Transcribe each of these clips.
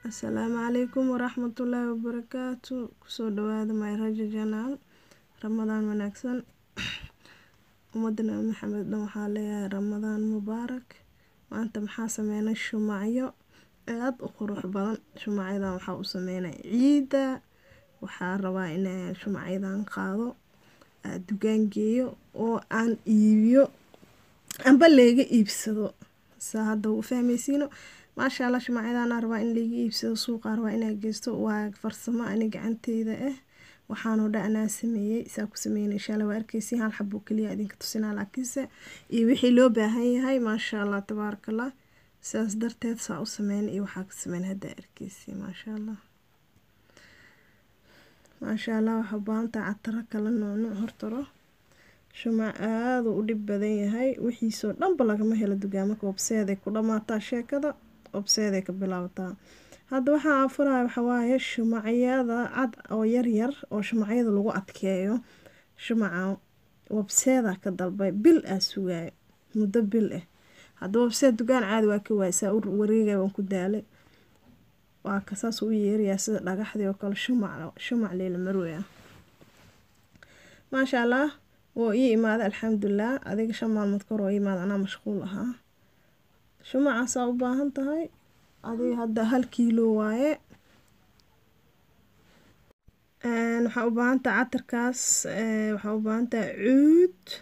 Asalaamu calaykum waraxmatullaahi wabarakaatu kusoo dhawaada my rajo janaal ramadaan wanaagsan ummadda nabi maxamed dhan waxaa leeyahay ramadaan mubaarak maanta maxaa sameynay shumacyo aad u qurux badan shumacyadan waxaa u sameynay ciida waxaa rabaa inaan shumacyadan qaado aad ah, dugaan geeyo oo aan iibiyo amba leega iibsado saa hadda u fahmaysiino maasha shumacyadaan aan rabaa in laiga iibsado suuqaan rabaa inaa geysto waa farsamo ani gacanteeda ah eh. waxaanu dhanaa sameeyey saa ku sameyn inshaalla waa arkeysi hal xabuu keliya idinka tusinaa laakiinse iyo wixii loo baahan yahay maasha allah tabaarakallah sidaas darteed saa u sameyn iyo waxaa ka sameyn hadda arkeysi maasha allah maasha allah waxaa u cataro kala nuunuc hortaro shumac aaduu u dhib badan yahay wixiisoo dhanba lagama helo dugaamo koobseeday ku dhammaataa sheekada obseday ka bilaabataa hadda waxaa furaya waxawaaye shumacyada cad oo yaryar oo shumacyada lagu adkeeyo shumaca wabseeda ka dalbay bil aa sugaayo muddo bil ah hadda wabseed dugaan caadi waa ka waaysaa wareegay waan ku daalay waa kasaas u yeerayaa sida dhagaxdii oo kale shumac shumac leela marwey maasha allah woo ii imaaday alxamdulilah adiga shan maalmood kahor oo ii imaada anaa mashquul ahaa shumacaasaa u baahan tahay adiga hadda hal kiilo waaye waxaa u baahan tahay catarkaas waxaa u baahan tahay cuud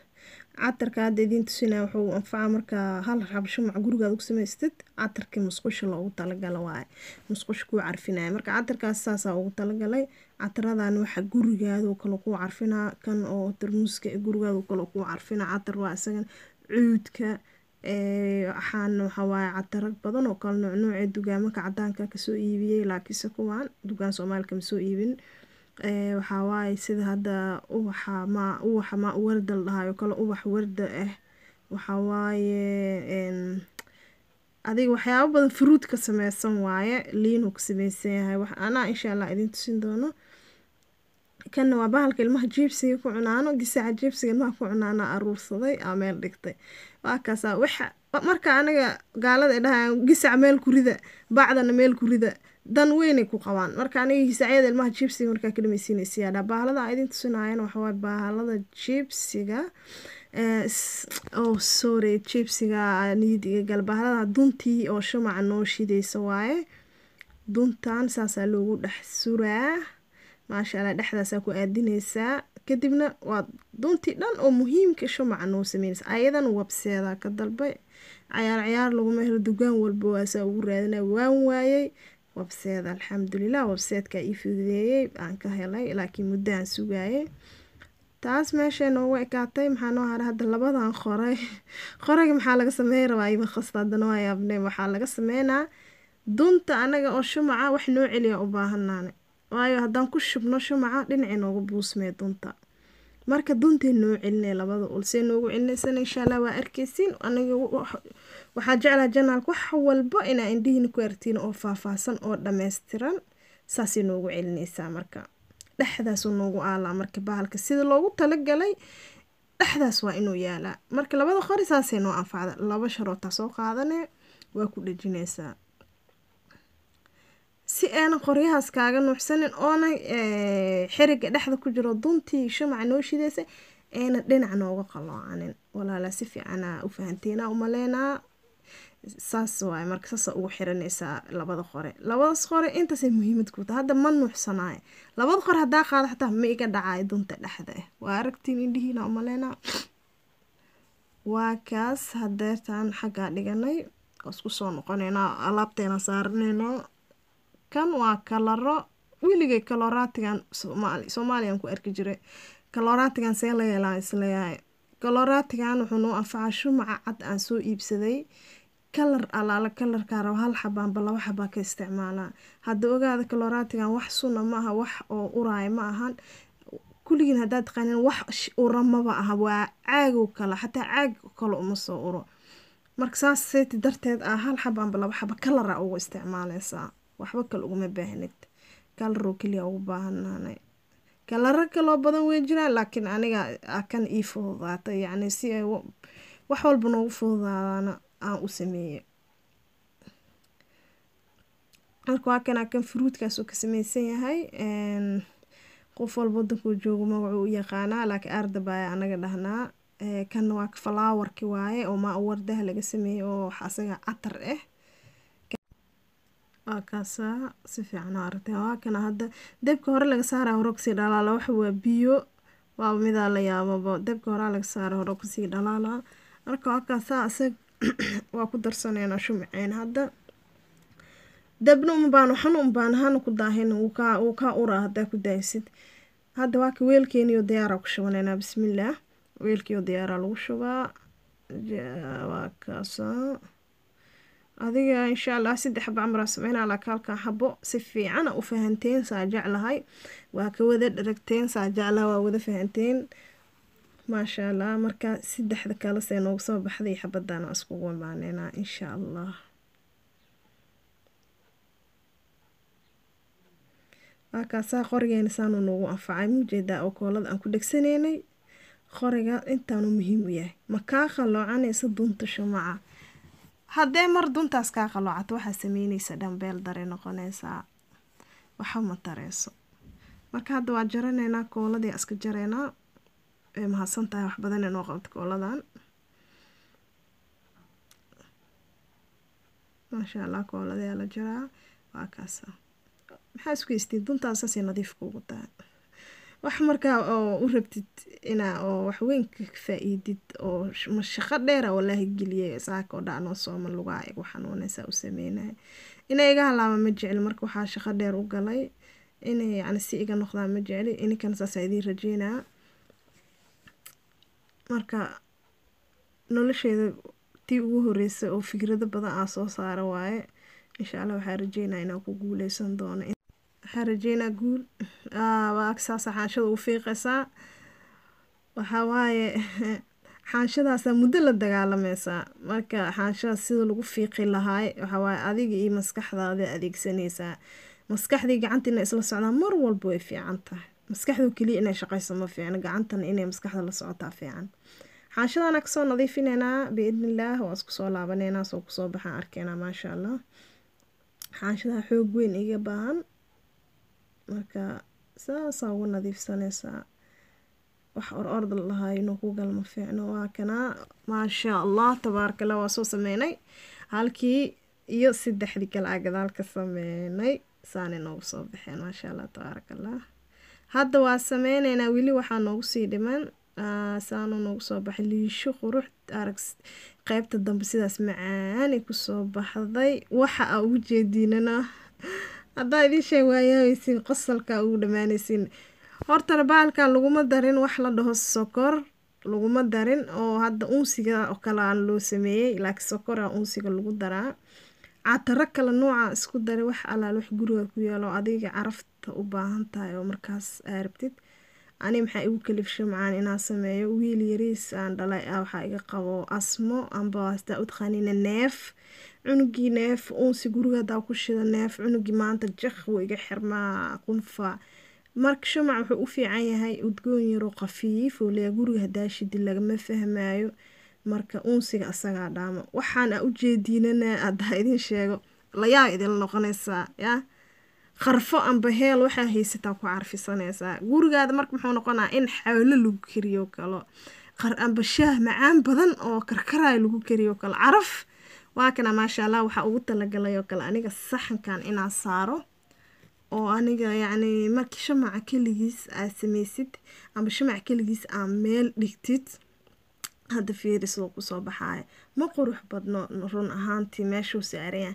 catarka hadda idiin tusinaya wuxuu anfaca markaa hal xabo shumac gurigaad ku samaystid catarkii musqusha loogu talagala waaye musqusha kuu carfinaya marka catarkaas saasaa ugu talagalay cataradan waxa gurigaadoo kale kuu carfinaa kan oo tarmuuska gurigaadoo kale kuu carfinaa catar waa isagan cuudka waxaan waxawaaye catarag badan oo kala nooc noocee dugaamaka cadaanka kasoo iibiyey laakiinse kuwaan dugaan soomaalika masoo iibin waxaawaaye sida hadda ubaxa maa ubaxa ma warda la dhahayo kale ubax warda ah waxawaaye adiga waxyaaba badan ka sameysan waaye liinuu ka sameysan yahay wax anaa insha allah idiin tusin doono kan waa bahalka ilmaha jibsiga ku cunaano gisaca jibsiga ilmaha ku cunaana aruursaday aa meel dhigtay waa kaasa waxa marka aniga gaalada ay dhahayan gisaca meel kurida bacdana meel kurida dan weynay ku qabaan marka aniga gisacyada ilmaha jibsiga markaa ka dhamaysiinaysiyaadha bahalada aa idin tusinayaan waxawaaye bahalada jibsiga oh sorry jibsiga niyadiga gal bahalada duntii oo shumaca noo shideysa waaye duntan saasaa loogu dhex suraa maashaalla dhexdaasaa ku aadinaysaa kadibna waad duntii dhan oo muhiimka shumaca noo sameynaysa ayadan wabseeda ka dalba cayaar cayaar laguma helo dugaan walba waasaa ugu raadina waan waayey wabseeda alxamdulilah wabseedkaa ii fududeeyey aan ka helay laakiin muddo aan sugaayay taas meesha noogu ekaatay maxaa noo hara hadda labadan qoray qorayga maxaa laga sameyn rabaa ima khasta haddana waa waxaa laga sameynaa dunta anaga oo shumaca wax noo celiya u baahannaane waayo haddaan ku shubno shumaca dhinaci noogu buusmee dunta marka duntee noo celinay labada ul see noogu celinaysan insha allah waa arkaysiin aniga waxaa jeclaha janaalka wax walbo inaa indhihiina ku artiin oo faahfaahsan oo dhammaystiran saasay noogu celinaysaa marka dhexdaasu noogu aalaa marka bahalka sida loogu talagalay dhexdaas waa inuu yaalaa marka labada qori saasay noo anfacda laba sharootaa soo qaadane waa ku dhejinaysaa si aana qoryahaas kaaga nuuxsanin oona xiriga dhexda ku jiro duntii shamaca noo shideysa ayna dhinac nooga qaloocanin walaalaa si fiicana u fahanteena umaleynaa saas waay marka saasa ugu xiranaysaa labada qore labadaas qore intaasay muhiimad kuta hadda ma nuuxsanaayo labada qore haddaa qaado xataa ma iga dhacayo dunta dhexda ah waa aragtiin indhihiina umaleynaa waa kaas hadeertaan xaggaa dhiganay oo isku soo noqonaynaa alaabteena saaraneynaa kan waa kalaro weligay kaloraatigan soomaaliyan ku arki jiray kaloraatigan see la yeelaa isleeyahay kaloraatigan wuxuu noo anfacaa shumaca cad aan soo iibsaday kalar alaala kalarkaara hal xabaanba laba xabaa ka isticmaalaa hadda ogaada kaloraatigan wax suna maaha wax oo uraaya ma ahan kulligiin haddaad qanin wax ura maba aha waa caagow kale xataa caag kale uma soo uro marka saas seeti darteed ah hal xabaanba laba xaba kalara ugu isticmaaleysaa waxba kale uguma baahnid kalaro keliya ugu baahnaanay kalaro kaloo badan wey jiraan laakiin aniga ah, kan ii fududaata yacni si ay wax walba noogu fududaadaana aan u sameeye marka waa kanaa kan ah, fruudkaasuu ka samaysan yahay qof walba wadankuu joogo magacuu u yaqaanaa laakiin aardabaaya anaga dhahnaa kanna waa falaawarki waaye oo maa awardaha laga sameeyey oo wax asaga catar ah waa kaasa si fiican waa aragteen waa kana hadda dabka hore laga saara hore kasii dhalaala waxa waa biyo waa midaa la yaababa dabka horaa laga saara hore kusii dhalaala marka waa kaasa waa ku darsaneynaa shumiceen hadda dabna umbaan waxan umbaan hana ku daahin wuu kaa uraa haddaa ku daaysid hadda waa weelkeeniyo diyaaraa ku shubanaynaa bismillaah weelkiiyo diyaaraa lagu shubaa waakaasaa adiga insha allah saddex xaba camara sameyna halkan xabo si fiicana u fahanteen saa jeclahay waa ka wada dharagteen saa jeclaha waa wada fahanteen maasha allah marka saddexda kale see noogu soo baxday xabadaana iskugu imaaneynaa insha allah waakaasaa qorigeena saanu noogu anfacay mujeedaa oo koolada aan ku dhegsaneynay qorigaa intaanu muhiim u yahay makaa qaloocanaysa dunta shumaca haddee mar duntaas kaa qaloocato waxaa sameyneysa dhambeel dare noqoneysaa ma tareyso marka hadda waa jaranaynaa kooladii iska jareynaa way mahadsan tahay wax badan inoo qabto kooladan maasha allah kooladaa la jaraa waa kaasa maxaa isku haystiin duntaasasay nadiifka ugu tahay wax markaa oo u rabtid inaa oo waxweyn ka faa oo shaqo dheera ah walaahi geliyay saakoo dhacnoo sooma lugaa igu xanuunaysaa u sameynahay inay iga halaaba ma jecli marka waxaa shaqo dheer u galay inay yani si iga noqdaan ma jecli ininkan saasaa idiin rajeynaa marka nolosheeda tii ugu horeysay oo fikrado badan aa soo saara waaye inshaa allah waxaa rajeynaa inaa ku guuleysan doono waxaa rajeynaa guul ah, waa agsaasa xaanshada u fiiqaysaa waxaa waaye xaanshadaasaa muddo la dagaalamaysaa marka xaanshadaas sida lagu fiiqi lahaay waxawaaye adiga iyo maskaxdaada adeegsanaysaa maskaxdii gacanta isla socdaa mar walba way fiican tahay maskaxdu keliya inay shaqayso ma fiicno gacantana inay maskaxda la socotaa fiican xaanshadaana kasoo nadiifineynaa biidnillaah waa isku soo laabanaynaa soo kusoo baxaan arkeenaa maasha allah xaanshadaa xoog weyn iga baahan marka saasaa ugu nadiifsanaysaa wax or lahaa inuu ku galma fiicno waa kanaa maashaa allah tabaarkale waa soo sameynay halkii iyo saddexdii kale a ka sameynay saanay noogu soo baxeen maasha allah tabaarakallah hadda waa sameyneynaa weli waxaa noogu sii dhiman saanu noogu soo baxay liisho qurux arag qeybta dambe sidaas macaani kusoo baxday waxa aa ugu jeediinana haddaa idin sheeg waa yaabeysiin qosalkaa ugu dhammaaneysiin hortana baalka laguma darin wax la dhaho sokor laguma darin oo hadda uunsiga oo kale aan loo sameeyey laakiin sokora uunsiga lagu daraa cataro kale nooca isku dari wax alaal wax guriga ku yaalo adiga carafta u baahan tahay oo markaas aa rabtid ani maxaa igu kalif macaan inaan sameeyo wiil yariis aan dhalay ah waxaa iga qabo asmo amba astaa u neef cunugii neef uunsi gurigadaa ku shida neef cunugii maanta jaq wuu iga xirmaa qunfa marka shumac wuxuu u fiican yahay udgoon yaroo qafiif oo leeya guriga hadaa shidi lagama fahmaayo marka uunsiga asagaa dhaamo waxaan a u jeediinana adaa idin sheego layaa idin noqonaysaa yaa qarfo amba heel waxaa haysataa ku carfisanaysaa gurigaada marka muxuu noqonaa in xawlo lagu kariyo kalo qar amba shaah macaan badan oo karkaraayo lagu kariyo kalo caraf waa kana maasha allah waxaa ugu talagalay oo kale aniga saxankan inaa saaro oo aniga yacni markii shamaca keligiis aad samaysid amba shamac keligiis aan meel dhigtid hadda fiiris wuu kusoo baxaayo ma qurux badno run ahaantii meeshuu saaraya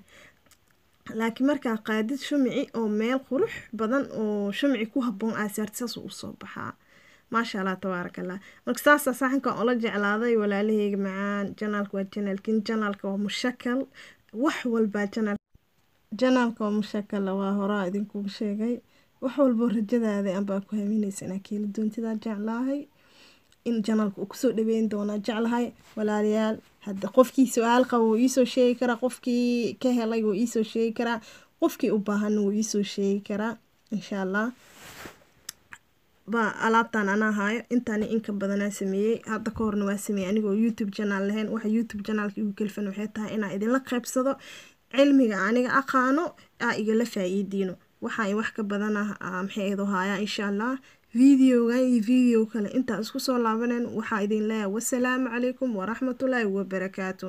laakiin markaa qaadid shumici oo meel qurux badan oo shumici ku haboon aasaarti saas usoo baxaa maasha allah tabaarak allah marka saasa saxankan oo jeclaaday walaalaheyga macaan janaalka waa janaalkin janaalka waa mushakal wax walbaa janaal janaalka waa mushakala waa horaa idinkugu sheegay wax walboo rajadaada anbaa ku haminaysa inaa keeli doontidaa jeclaahay in janalka uu kusoo dhaweyn doona jeclahay walaalayaal hadda qofkii su-aal qaba wuu iisoo sheegi karaa qofkii ka helay wuu iisoo sheegi karaa qofkii u baahanna wuu iisoo sheegi karaa insha allah baa alaabtan anaa haayo intaani inka badanaa sameeyey hadda ka horna waa sameeyey anigoo youtube janaal lahayn waxa youtube janaalka igu kalfan waxay tahay inaa idinla qaybsado cilmiga aniga aqaano aa igala faa waxaa wax ka badanah maxay idu haayaa insha allah videoga iyo video kale intaa isku soo laabaneen waxaa idin leeyahay wasalaamu calaykum waraxmatullaahi wabarakaatu